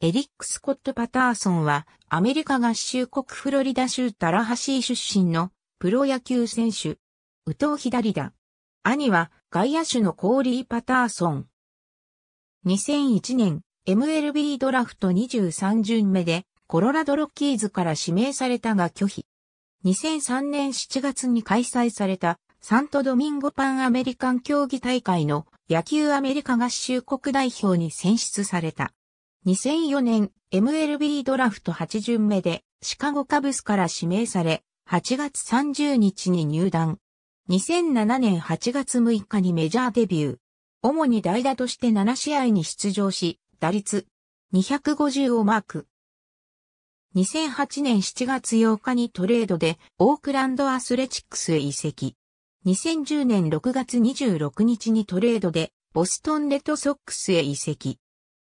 エリック・スコット・パターソンは、アメリカ合衆国フロリダ州タラハシー出身のプロ野球選手。右投左打。兄は外野手のコーリー・パターソン。2001年 MLB ドラフト23巡目でコロラドロッキーズから指名されたが拒否。2003年7月に開催されたサントドミンゴパンアメリカン競技大会の野球アメリカ合衆国代表に選出された。2004年 MLB ドラフト8巡目でシカゴカブスから指名され、8月30日に入団。2007年8月6日にメジャーデビュー。主に代打として7試合に出場し、打率250をマーク。2008年7月8日にトレードでオークランドアスレチックスへ移籍。2010年6月26日にトレードでボストンレッドソックスへ移籍。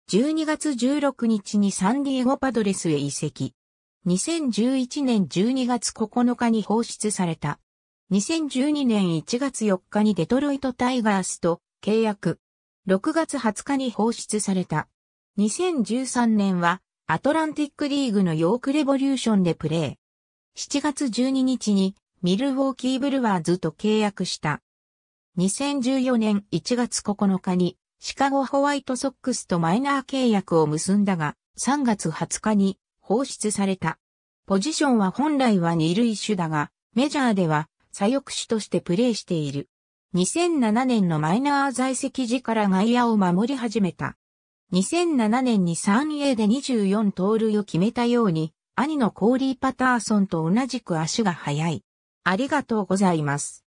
12月16日にサンディエゴパドレスへ移籍。2011年12月9日に放出された。2012年1月4日にデトロイトタイガースと契約。6月20日に放出された。2013年はアトランティックリーグのヨークレボリューションでプレー。7月12日にミルウォーキーブルワーズと契約した。2014年1月9日にシカゴホワイトソックスとマイナー契約を結んだが、3月20日に放出された。ポジションは本来は二塁手だが、メジャーでは左翼手としてプレーしている。2007年のマイナー在籍時から外野を守り始めた。2007年に 3A で24盗塁を決めたように、兄のコーリー・パターソンと同じく足が速い。ありがとうございます。